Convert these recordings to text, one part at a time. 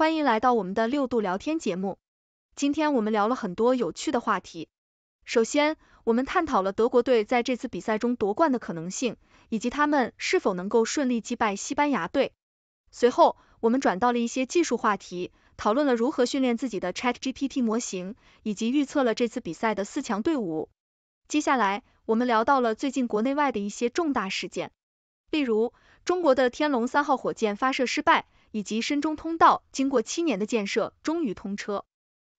欢迎来到我们的六度聊天节目。今天我们聊了很多有趣的话题。首先，我们探讨了德国队在这次比赛中夺冠的可能性，以及他们是否能够顺利击败西班牙队。随后，我们转到了一些技术话题，讨论了如何训练自己的 ChatGPT 模型，以及预测了这次比赛的四强队伍。接下来，我们聊到了最近国内外的一些重大事件，例如中国的天龙三号火箭发射失败。以及深中通道经过七年的建设终于通车，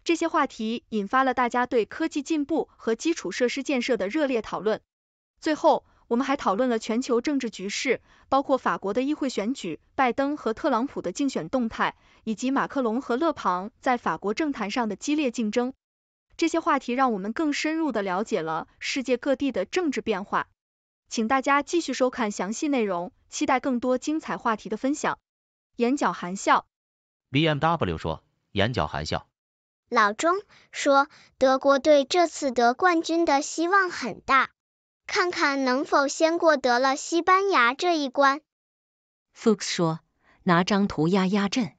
这些话题引发了大家对科技进步和基础设施建设的热烈讨论。最后，我们还讨论了全球政治局势，包括法国的议会选举、拜登和特朗普的竞选动态，以及马克龙和勒庞在法国政坛上的激烈竞争。这些话题让我们更深入的了解了世界各地的政治变化。请大家继续收看详细内容，期待更多精彩话题的分享。眼角含笑。BMW 说，眼角含笑。老钟说，德国队这次得冠军的希望很大，看看能否先过得了西班牙这一关。Fox 说，拿张图压压阵。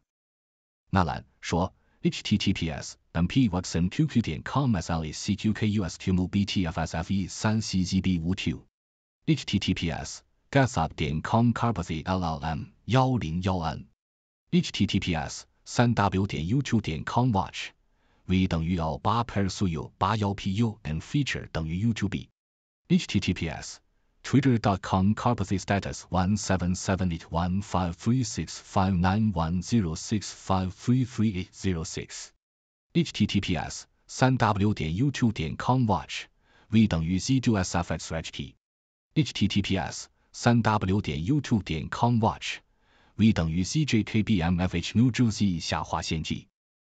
纳兰说 h t t p s m p w e t x i n q q c o m a s a l i c e C q k u s 2 m u b t f s f e 3 c Z b w u https Gatha 点 com carpathy LLM 幺零幺 n https 三 w 点 youtube 点 com watch v 等于 l 八 per su 八幺 pu and feature 等于 YouTube https twitter.com carpathy status one seven seven eight one five three six five nine one zero six five three three eight zero six https 三 w 点 youtube 点 com watch v 等于 z 2 s f x h t https 三 w 点 youtube 点 com/watch v 等于 cjkbmfhnewjuz 下划线 g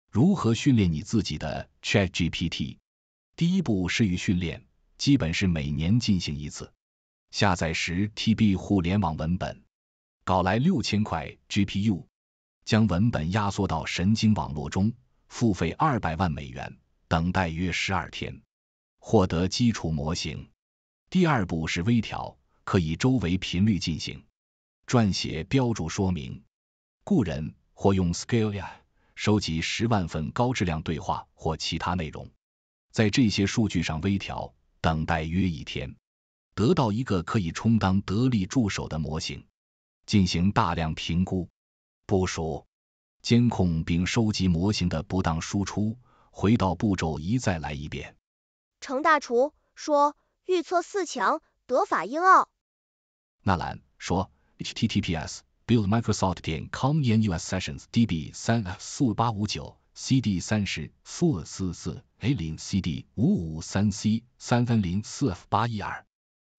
如何训练你自己的 ChatGPT？第一步是与训练，基本是每年进行一次。下载十 TB 互联网文本，搞来六千块 GPU，将文本压缩到神经网络中，付费二百万美元，等待约十二天，获得基础模型。第二步是微调。可以周围频率进行撰写标注说明，雇人或用 s c a l l a 收集十万份高质量对话或其他内容，在这些数据上微调，等待约一天，得到一个可以充当得力助手的模型。进行大量评估、部署、监控并收集模型的不当输出，回到步骤一，再来一遍。程大厨说：“预测四强，德、法、英、奥。”纳兰说：H T T P S build microsoft 点 com n u s sessions d b 三 f 四八五九 c d 三十四四四 a 零 c d 五五三 c 三三零四 f 八一二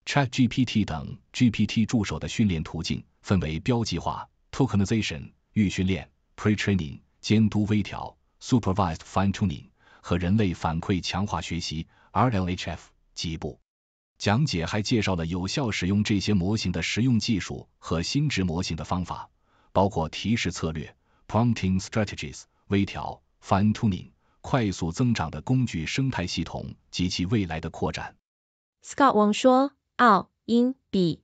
chat G P T 等 G P T 助手的训练途径分为标记化 tokenization 预训练 pre training 监督微调 supervised fine tuning 和人类反馈强化学习 R L H F 几步。讲解还介绍了有效使用这些模型的实用技术和新智模型的方法，包括提示策略 （prompting strategies）、微调 （fine tuning）、快速增长的工具生态系统及其未来的扩展。Scott w n g 说：，奥 i n B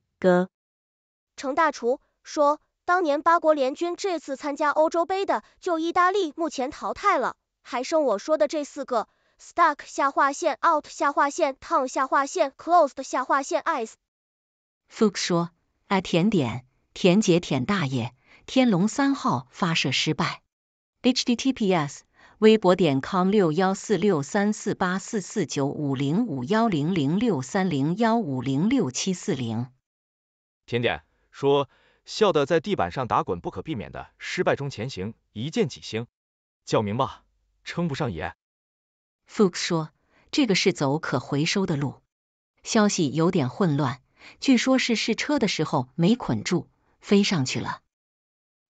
程大厨说，当年八国联军这次参加欧洲杯的，就意大利目前淘汰了，还剩我说的这四个。Stuck 下划线 out 下划线 t o w n 下划线 closed 下划线 s。Fu 说，啊甜点，甜姐，舔大爷，天龙三号发射失败。https 微博点 com 六幺四六三四八四四九五零五幺零零六三零幺五零六七四零。甜点说，笑的在地板上打滚，不可避免的失败中前行，一箭几星，叫名吧，称不上爷。Fuchs 说：“这个是走可回收的路，消息有点混乱，据说是试车的时候没捆住，飞上去了。”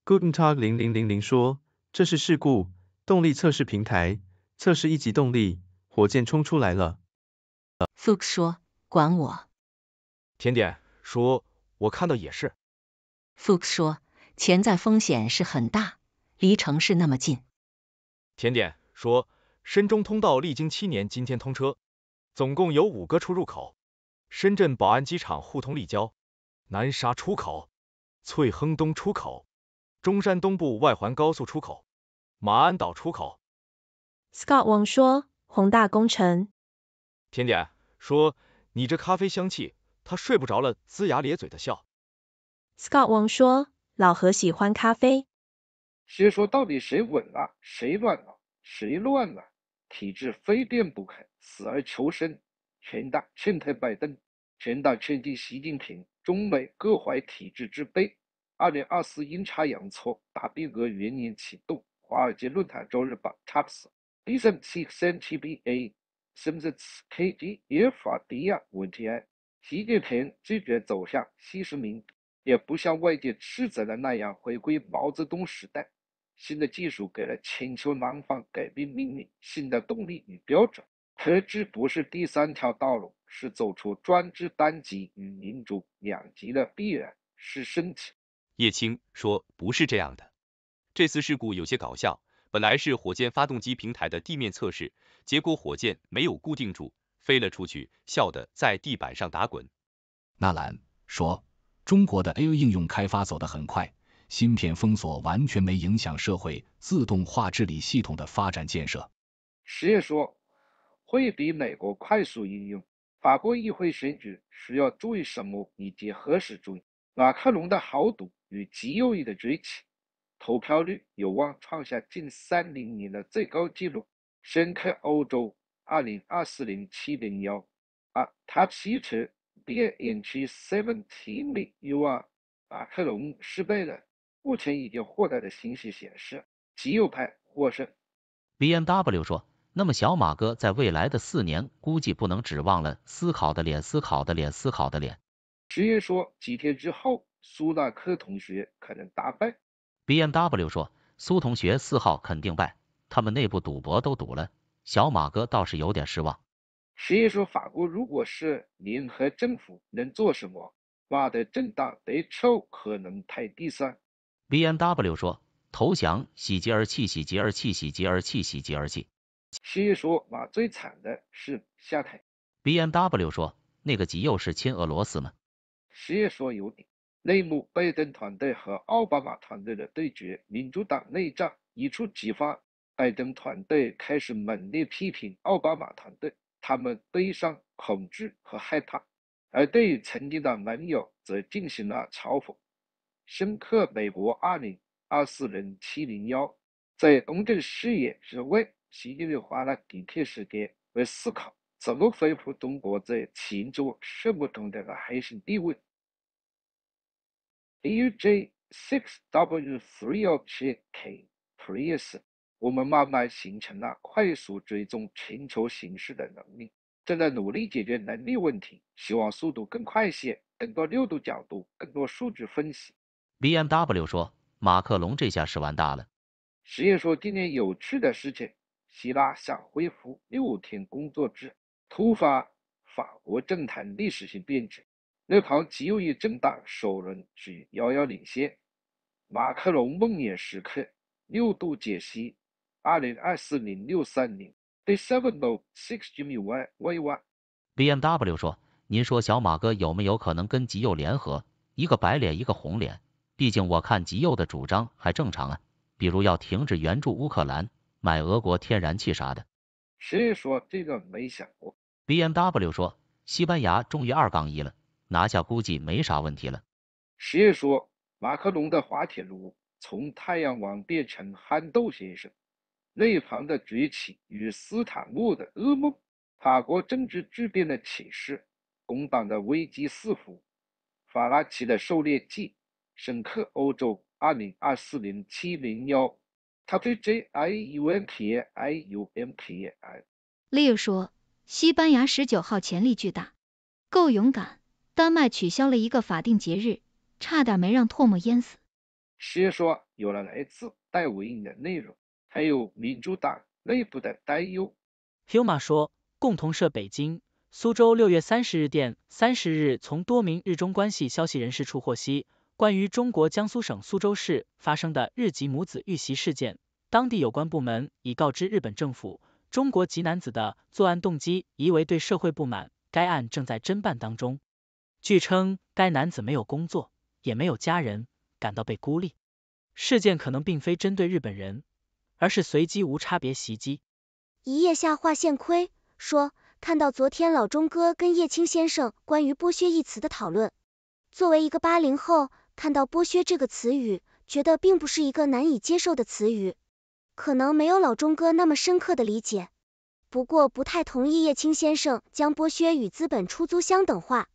Goodtalk 零零零零说：“这是事故，动力测试平台测试一级动力火箭冲出来了。” Fuchs 说：“管我。”甜点说：“我看到也是。” Fuchs 说：“潜在风险是很大，离城市那么近。”甜点说。深中通道历经七年，今天通车，总共有五个出入口：深圳宝安机场互通立交、南沙出口、翠亨东出口、中山东部外环高速出口、马鞍岛出口。Scott 王说，宏大工程。甜点说，你这咖啡香气，他睡不着了，龇牙咧嘴的笑。Scott 王说，老何喜欢咖啡。先说到底谁稳了，谁乱了，谁乱了？体制非变不可，死而求生。全党劝退拜登，全党劝进习近平。中美各怀体制之悲。二零二四阴差阳错，大变革元年启动。华尔街论坛周日版，查尔 s b s m a r k TBA。是不是 KJ 耶法迪亚问题？习近平拒绝走向新方民也不像外界斥责的那样回归毛泽东时代。新的技术给了请求南方改变命运，新的动力与标准，科技不是第三条道路，是走出专制单极与民主两极的必然，是升级。叶青说，不是这样的。这次事故有些搞笑，本来是火箭发动机平台的地面测试，结果火箭没有固定住，飞了出去，笑得在地板上打滚。纳兰说，中国的 AI 应用开发走得很快。芯片封锁完全没影响社会自动化治理系统的发展建设。实验说会比美国快速应用。法国议会选举需要注意什么以及何时注意？马克龙的豪赌与极右翼的崛起，投票率有望创下近三零年的最高纪录，深刻欧洲。二零二四零七零幺啊，他骑车别引起 seventeen you are 马克龙失败了。目前已经获得的信息显示，极右派获胜。B M W 说，那么小马哥在未来的四年估计不能指望了。思考的脸，思考的脸，思考的脸。直爷说，几天之后，苏纳克同学可能大败。B M W 说，苏同学四号肯定败，他们内部赌博都赌了。小马哥倒是有点失望。实验说法国如果是联合政府，能做什么？妈的，阵大得臭，可能太低三。b N w 说投降，喜极而泣，喜极而泣，喜极而泣，喜极而泣。师爷说，啊，最惨的是下台。b N w 说，那个极右是亲俄罗斯吗？师爷说有。内幕，拜登团队和奥巴马团队的对决，民主党内战一触即发。拜登团队开始猛烈批评奥巴马团队，他们悲伤、恐惧和害怕，而对于曾经的盟友则进行了嘲讽。深刻美国二零二四零七零幺，在公众视野之外，习近平花了几天时间，来思考怎么恢复中国在全球事务中的核心地位。UJ6W307KPS，我们慢慢形成了快速追踪全球形势的能力。正在努力解决能力问题，希望速度更快一些，更多六度、角度，更多数据分析。B M W 说：“马克龙这下是完大了。”实验说：“今天有趣的事情，希腊想恢复六天工作制，突发法国政坛历史性变局，那旁极右翼政党首轮举遥遥领先。”马克龙梦魇时刻，六度解析。二零二四零六三年 The Seven of Sixty 米 Y Y Y。B M W 说：“您说小马哥有没有可能跟极右联合？一个白脸，一个红脸。”毕竟我看极右的主张还正常啊，比如要停止援助乌克兰，买俄国天然气啥的。谁说这个没想过？BMW 说，西班牙终于二杠一了，拿下估计没啥问题了。谁说马克龙的滑铁卢，从太阳王变成憨豆先生？内庞的崛起与斯坦穆的噩梦，法国政治巨变的启示，工党的危机四伏，法拉奇的狩猎季。省克欧洲二零二四零七零幺，他对 J I U M P I U M P I。Leo 说，西班牙十九号潜力巨大，够勇敢。丹麦取消了一个法定节日，差点没让唾沫淹死。实 e 说，有了来自戴维营的内容，还有民主党内部的担忧。Huma 说，共同社北京、苏州六月三十日电，三十日从多名日中关系消息人士处获悉。关于中国江苏省苏州市发生的日籍母子遇袭事件，当地有关部门已告知日本政府，中国籍男子的作案动机疑为对社会不满，该案正在侦办当中。据称，该男子没有工作，也没有家人，感到被孤立。事件可能并非针对日本人，而是随机无差别袭击。一夜下划线亏说，看到昨天老钟哥跟叶青先生关于“剥削”一词的讨论，作为一个八零后。看到“剥削”这个词语，觉得并不是一个难以接受的词语，可能没有老钟哥那么深刻的理解。不过，不太同意叶青先生将剥削与资本出租相等化。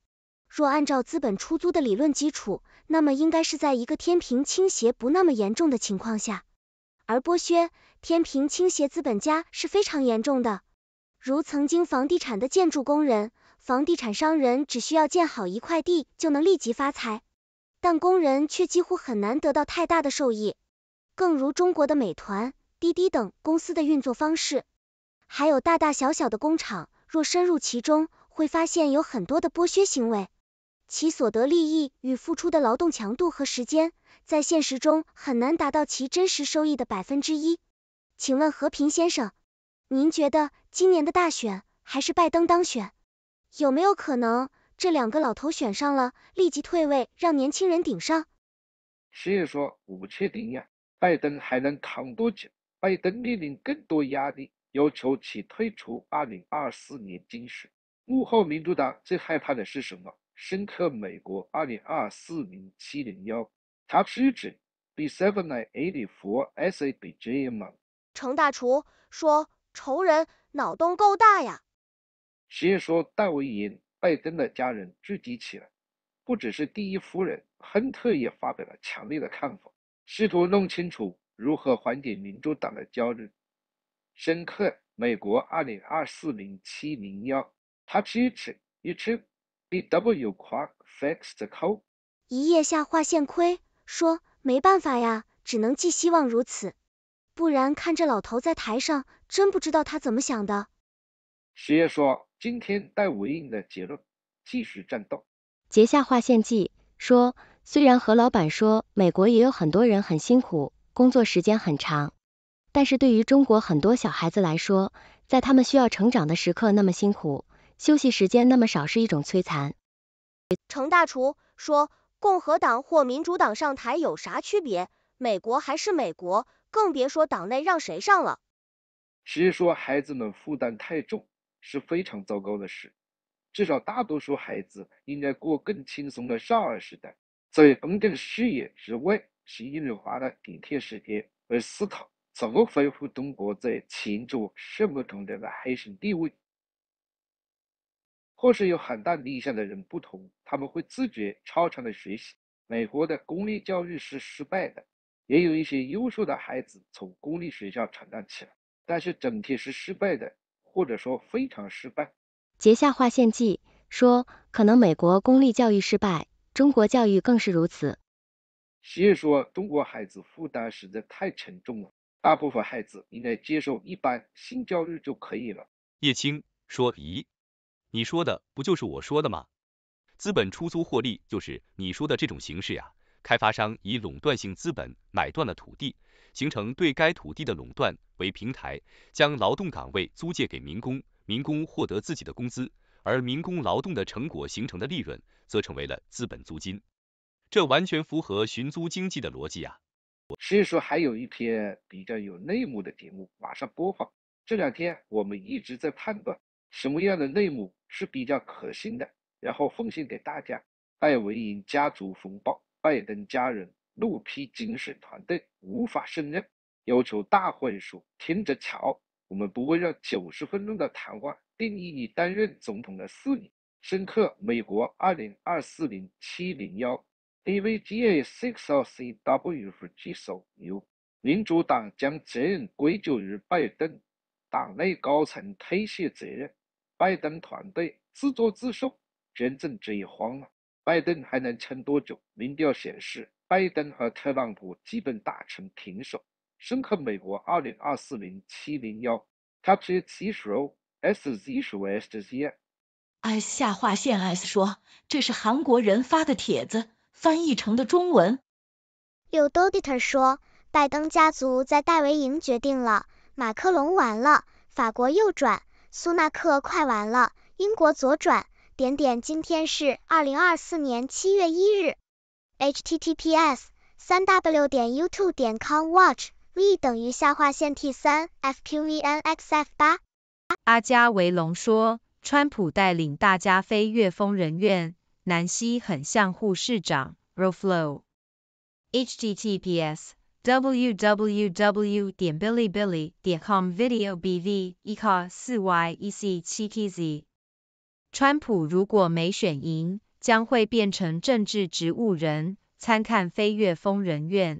若按照资本出租的理论基础，那么应该是在一个天平倾斜不那么严重的情况下，而剥削天平倾斜资本家是非常严重的。如曾经房地产的建筑工人、房地产商人，只需要建好一块地就能立即发财。但工人却几乎很难得到太大的受益，更如中国的美团、滴滴等公司的运作方式，还有大大小小的工厂，若深入其中，会发现有很多的剥削行为，其所得利益与付出的劳动强度和时间，在现实中很难达到其真实收益的百分之一。请问和平先生，您觉得今年的大选还是拜登当选，有没有可能？这两个老头选上了，立即退位，让年轻人顶上。实验说不确定呀，拜登还能扛多久？拜登面临更多压力，要求其退出二零二四年竞选。幕后民主党最害怕的是什么？深刻美国二零二四零七零幺。他是指 B seven nine eight four S A B J 吗？程大厨说，仇人脑洞够大呀。实验说戴维言拜登的家人聚集起来，不只是第一夫人亨特也发表了强烈的看法，试图弄清楚如何缓解民主党的焦虑。深刻，美国二零二四零七零幺 t o u c h i touchy w quad fixed c o l l 一夜下划线亏，说没办法呀，只能寄希望如此，不然看这老头在台上，真不知道他怎么想的。实业说。今天戴维印的结论，继续战斗。结下划线记，说，虽然何老板说美国也有很多人很辛苦，工作时间很长，但是对于中国很多小孩子来说，在他们需要成长的时刻那么辛苦，休息时间那么少是一种摧残。程大厨说，共和党或民主党上台有啥区别？美国还是美国，更别说党内让谁上了。谁说孩子们负担太重？是非常糟糕的事，至少大多数孩子应该过更轻松的少儿时代。所以，公正事业之外，是印度化的顶替时界而思考怎么恢复中国在前桌学么中年的核心地位。或是有很大理想的人不同，他们会自觉超常的学习。美国的公立教育是失败的，也有一些优秀的孩子从公立学校成长起来，但是整体是失败的。或者说非常失败。结下划线计说，可能美国公立教育失败，中国教育更是如此。席悦说，中国孩子负担实在太沉重了，大部分孩子应该接受一般性教育就可以了。叶青说，咦，你说的不就是我说的吗？资本出租获利就是你说的这种形式呀，开发商以垄断性资本买断了土地。形成对该土地的垄断为平台，将劳动岗位租借给民工，民工获得自己的工资，而民工劳动的成果形成的利润，则成为了资本租金。这完全符合寻租经济的逻辑啊！所以说，还有一篇比较有内幕的节目马上播放。这两天我们一直在判断什么样的内幕是比较可信的，然后奉献给大家。艾维因家族风暴，拜登家人。路批警审团队无法胜任，要求大会说听着瞧，我们不会让九十分钟的谈话定义你担任总统的四年。深刻美国二零二四零七零幺，AVGA Sixo CWF 接手，由民主党将责任归咎于拜登，党内高层推卸责任，拜登团队自作自受，捐赠者也慌了，拜登还能撑多久？民调显示。拜登和特朗普基本打成平手。深刻美国二零二四零七零幺。他只几数哦，S Zero S r o S 下划线 S 说，这是韩国人发的帖子，翻译成的中文。有 ditor 说，拜登家族在戴维营决定了，马克龙完了，法国右转，苏纳克快完了，英国左转。点点今天是二零二四年七月一日。h t t p s 三 w 点 y o u t u b e c o m w a t c h v 等于下划线 t3fqvnxf8。阿加维隆说，川普带领大家飞越疯人院，南希很像护士长。Roflow。h t t p s w w w 点 b i l i b i l i c o m v i d e o b v 1 4 4 y e c 七7 k z 川普如果没选赢。将会变成政治植物人，参看《飞越疯人院》。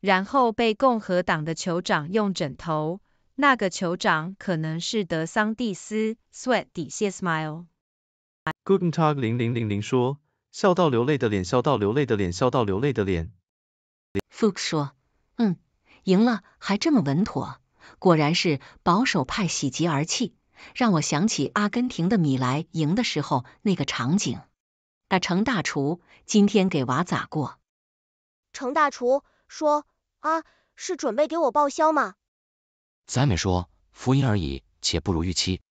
然后被共和党的酋长用枕头，那个酋长可能是德桑蒂斯。Sweat 底下 smile。Gooden t a g 零零零零说，笑到流泪的脸，笑到流泪的脸，笑到流泪的脸。Fukk 说，嗯，赢了还这么稳妥，果然是保守派喜极而泣，让我想起阿根廷的米莱赢的时候那个场景。那程大厨今天给娃咋过？程大厨说啊，是准备给我报销吗？塞美说，福音而已，且不如预期。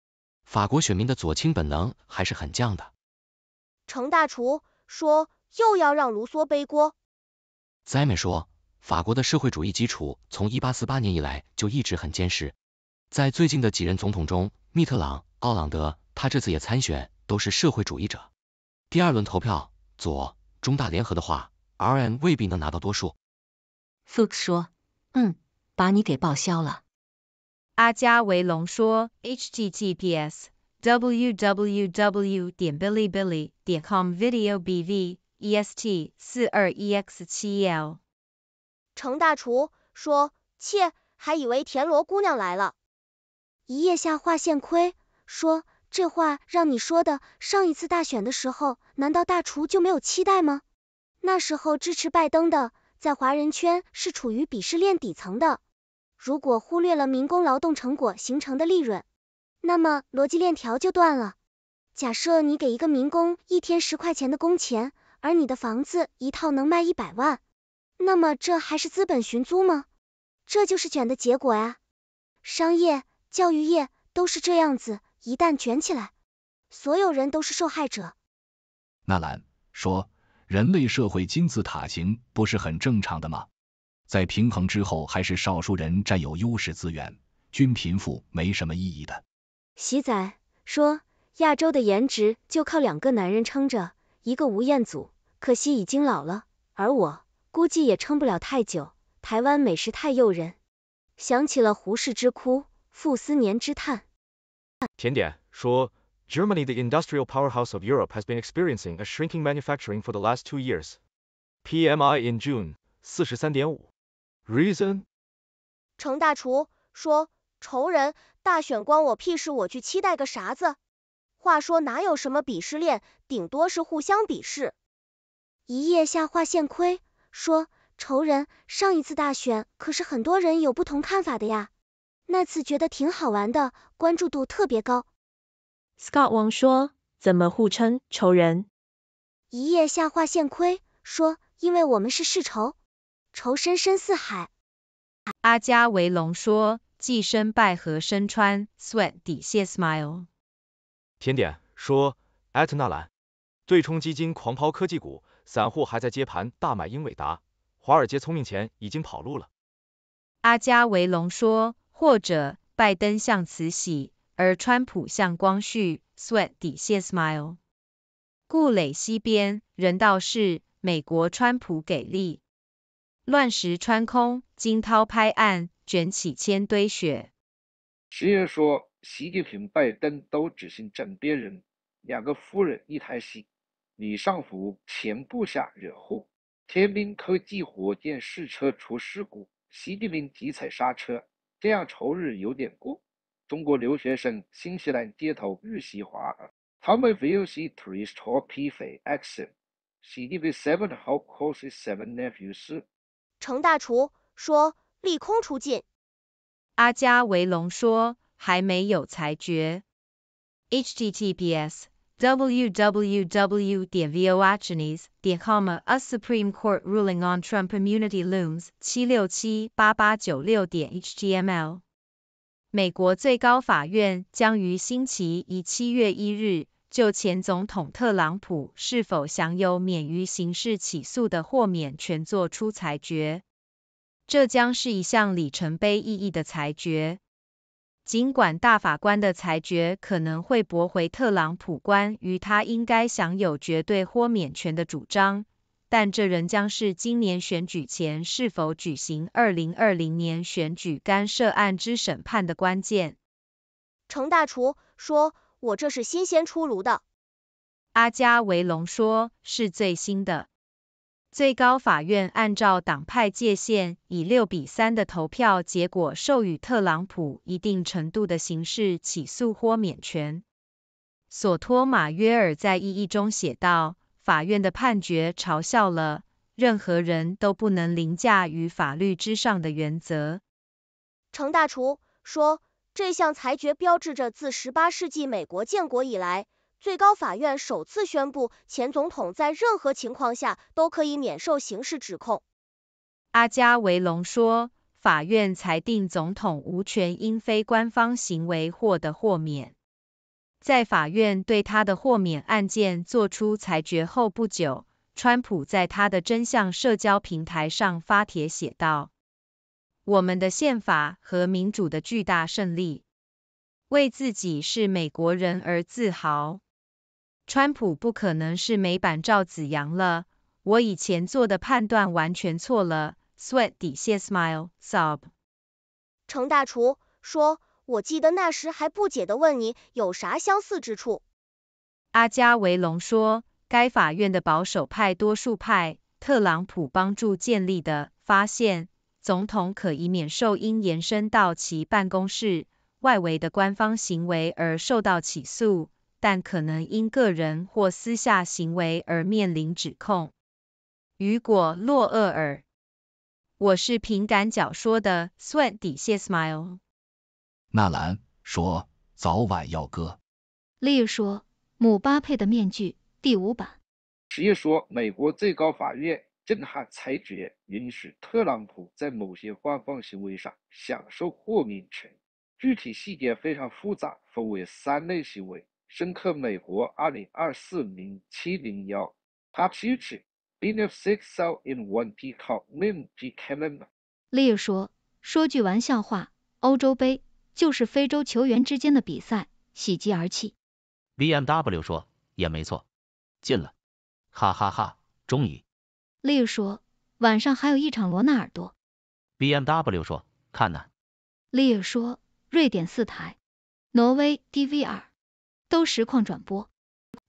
法国选民的左倾本能还是很犟的。程大厨说，又要让卢梭背锅。塞美说，法国的社会主义基础从一八四八年以来就一直很坚实，在最近的几任总统中，密特朗、奥朗德，他这次也参选，都是社会主义者。第二轮投票，左中大联合的话，R M 未必能拿到多数。Fuchs 说，嗯，把你给报销了。阿加维隆说，h t t p s w w w 点 bilibili 点 com video b v e s t 四二 e x 七 l。程大厨说，切，还以为田螺姑娘来了。一夜下划线亏说。这话让你说的，上一次大选的时候，难道大厨就没有期待吗？那时候支持拜登的，在华人圈是处于鄙视链底层的。如果忽略了民工劳动成果形成的利润，那么逻辑链条就断了。假设你给一个民工一天十块钱的工钱，而你的房子一套能卖一百万，那么这还是资本寻租吗？这就是卷的结果呀。商业、教育业都是这样子。一旦卷起来，所有人都是受害者。纳兰说，人类社会金字塔型不是很正常的吗？在平衡之后，还是少数人占有优势资源，均贫富没什么意义的。喜仔说，亚洲的颜值就靠两个男人撑着，一个吴彦祖，可惜已经老了，而我估计也撑不了太久。台湾美食太诱人，想起了胡适之哭，傅斯年之叹。甜点说，Germany, the industrial powerhouse of Europe, has been experiencing a shrinking manufacturing for the last two years. PMI in June, 43.5. Reason. 程大厨说，仇人，大选关我屁事，我去期待个啥子？话说哪有什么鄙视链，顶多是互相鄙视。一夜下划线亏说，仇人，上一次大选可是很多人有不同看法的呀。那次觉得挺好玩的，关注度特别高。Scott w n g 说，怎么互称仇人？一夜下划线亏，说因为我们是世仇，仇深深似海。阿加维隆说，既身败，和身穿 s w e a t 底线 smile。甜点说艾特纳兰，对冲基金狂抛科技股，散户还在接盘大买英伟达，华尔街聪明钱已经跑路了。阿加维隆说。或者拜登像慈禧，而川普像光绪。Sweat, 底线 smile。故垒西边，人道是，美国川普给力。乱石穿空，惊涛拍岸，卷起千堆雪。实闻说，习近平、拜登都只信枕边人，两个夫人一台戏。李尚福前部下惹祸。天兵科技火箭试车出事故，习近平急踩刹车。这样仇日有点过。中国留学生新西兰街头遇袭，华人草莓肥又系土司炒皮肥 x c i v o 好 cosy seven nephew s 程大厨说利空出尽。阿加维隆说还没有裁决。HGTBS。w w w 点 h o a v i o t i n e s c o m A Supreme Court ruling on Trump immunity looms. html. 美国最高法院将于星期一七月一日）就前总统特朗普是否享有免于刑事起诉的豁免权作出裁决，这将是一项里程碑意义的裁决。尽管大法官的裁决可能会驳回特朗普关于他应该享有绝对豁免权的主张，但这仍将是今年选举前是否举行2020年选举干涉案之审判的关键。程大厨说：“我这是新鲜出炉的。”阿加维隆说：“是最新的。”最高法院按照党派界限，以六比三的投票结果，授予特朗普一定程度的刑事起诉豁免权。索托马约尔在异议中写道：“法院的判决嘲笑了任何人都不能凌驾于法律之上的原则。”程大厨说：“这项裁决标志着自18世纪美国建国以来。”最高法院首次宣布，前总统在任何情况下都可以免受刑事指控。阿加维隆说，法院裁定总统无权因非官方行为获得豁免。在法院对他的豁免案件作出裁决后不久，川普在他的真相社交平台上发帖写道：“我们的宪法和民主的巨大胜利，为自己是美国人而自豪。”川普不可能是美版赵子阳了，我以前做的判断完全错了。Sweat, 底下 s m i l e Sob。程大厨说，我记得那时还不解地问你有啥相似之处。阿加维隆说，该法院的保守派多数派，特朗普帮助建立的，发现总统可以免受因延伸到其办公室外围的官方行为而受到起诉。但可能因个人或私下行为而面临指控。雨果·洛厄尔，我是凭感小说的 sweat、底线、smile。纳兰说，早晚要割。例如说，姆巴佩的面具，第五版。十业说，美国最高法院震撼裁决，允许特朗普在某些官方行为上享受豁免权。具体细节非常复杂，分为三类行为。深刻美国二零二四零七零幺。p o p f u t u r c c i n o F Six L in One，D K M D K M。Leo 说，说句玩笑话，欧洲杯就是非洲球员之间的比赛，喜极而泣。B M W 说，也没错，进了，哈哈哈，终于。Leo 说，晚上还有一场罗纳尔多。B M W 说，看呐。Leo 说，瑞典四台，挪威 D V R。都实况转播。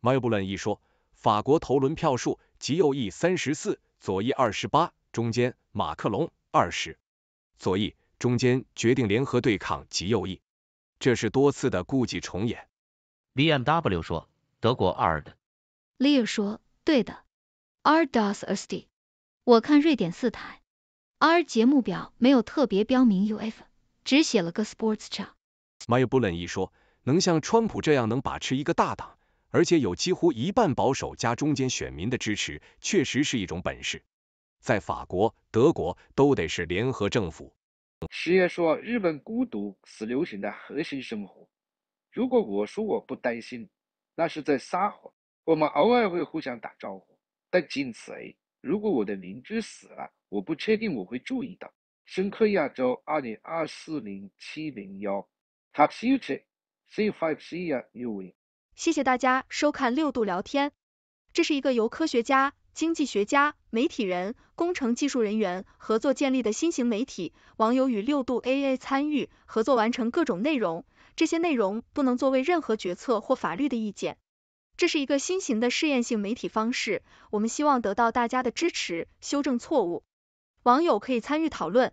m y b u l n 一说，法国投轮票数，极右翼三十四，左翼二十八，中间马克龙二十，左翼中间决定联合对抗极右翼，这是多次的故伎重演。BMW 说，德国 R 的。Leo 说，对的。R does a st。我看瑞典四台，R 节目表没有特别标明 UF，只写了个 sports c h a w m y b u l l n 一说。能像川普这样能把持一个大党，而且有几乎一半保守加中间选民的支持，确实是一种本事。在法国、德国都得是联合政府。师爷说：“日本孤独死流行的核心生活。如果我说我不担心，那是在撒谎。我们偶尔会互相打招呼，但仅此而已。如果我的邻居死了，我不确定我会注意到。”深克亚洲二零二四零七零幺，他汽车。See five, you win. 谢谢大家收看六度聊天。这是一个由科学家、经济学家、媒体人、工程技术人员合作建立的新型媒体，网友与六度 AA 参与合作完成各种内容。这些内容不能作为任何决策或法律的意见。这是一个新型的试验性媒体方式，我们希望得到大家的支持，修正错误，网友可以参与讨论。